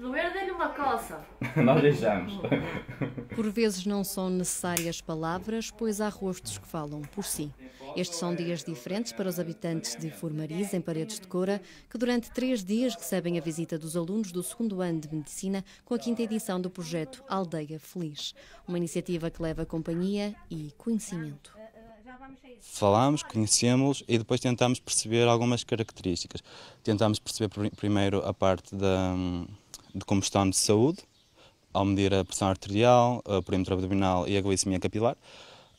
doer meio lhe uma coça. Nós deixamos. Por vezes não são necessárias palavras, pois há rostos que falam por si. Estes são dias diferentes para os habitantes de Formariz, em Paredes de Coura, que durante três dias recebem a visita dos alunos do segundo ano de Medicina com a quinta edição do projeto Aldeia Feliz, uma iniciativa que leva companhia e conhecimento. Falámos, conhecemos e depois tentámos perceber algumas características. Tentámos perceber primeiro a parte da hum, de como de saúde, ao medir a pressão arterial, o perímetro abdominal e a glicemia capilar.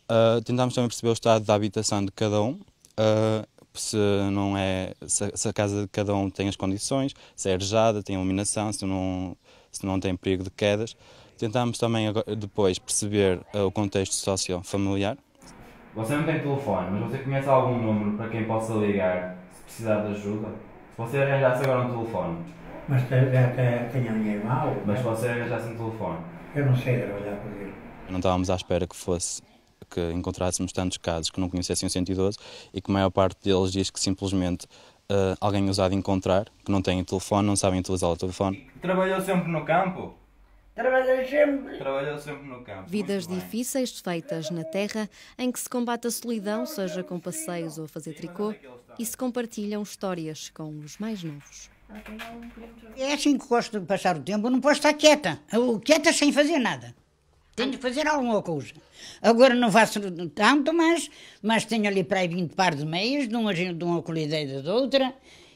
Uh, ah, tentámos também perceber o estado da habitação de cada um, uh, se, não é, se, se, a casa de cada um tem as condições, se é arejada, tem iluminação, se não, se não tem perigo de quedas. Tentámos também depois perceber uh, o contexto socio-familiar. Você não tem telefone, mas você conhece algum número para quem possa ligar se precisar de ajuda? Se você arranjasse agora um telefone, mas tenho ninguém mal. Mas você já sem telefone? Eu não sei trabalhar com ele. Não estávamos à espera que fosse que encontrássemos tantos casos que não conhecessem o 112 e que a maior parte deles diz que simplesmente uh, alguém usado encontrar, que não têm telefone, não sabem utilizar o telefone. Trabalhou sempre no campo? Trabalhou sempre. Trabalhou sempre no campo. Vidas difíceis feitas na terra, em que se combate a solidão, seja com passeios ou a fazer tricô, e se compartilham histórias com os mais novos. É assim que gosto de passar o tempo. Eu não posso estar quieta. Eu, quieta sem fazer nada. Tenho de fazer alguma coisa. Agora não faço tanto, mas, mas tenho ali para aí 20 pares de meias, de uma, de uma colidei da outra.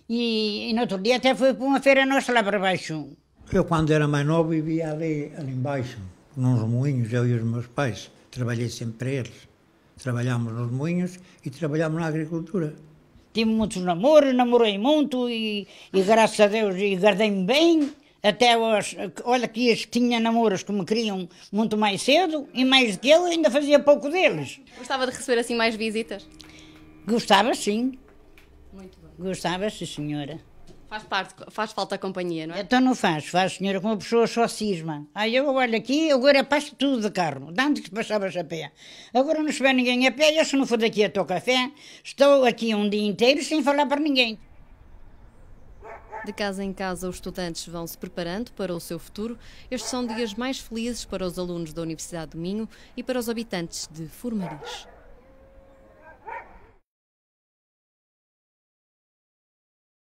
E, e no outro dia até fui para uma feira nossa lá para baixo. Eu, quando era mais novo, vivia ali, ali embaixo, nos moinhos, eu e os meus pais. Trabalhei sempre para eles. Trabalhámos nos moinhos e trabalhámos na agricultura tive muitos namoros, namorei muito e, e graças a Deus e guardei-me bem. Até olha que as que tinha namoros que me queriam muito mais cedo e mais do que ele, ainda fazia pouco deles. Gostava de receber assim mais visitas? Gostava sim. Muito bom. Gostava, sim senhora. Faz parte, faz falta a companhia, não é? Então não faz, faz, senhora, com uma pessoa só cisma. Aí ah, eu olho aqui, agora é passo tudo de carro, de antes que passavas a pé. Agora não vê ninguém a pé, eu se não for daqui a teu café, estou aqui um dia inteiro sem falar para ninguém. De casa em casa, os estudantes vão se preparando para o seu futuro. Estes são dias mais felizes para os alunos da Universidade do Minho e para os habitantes de Formariz.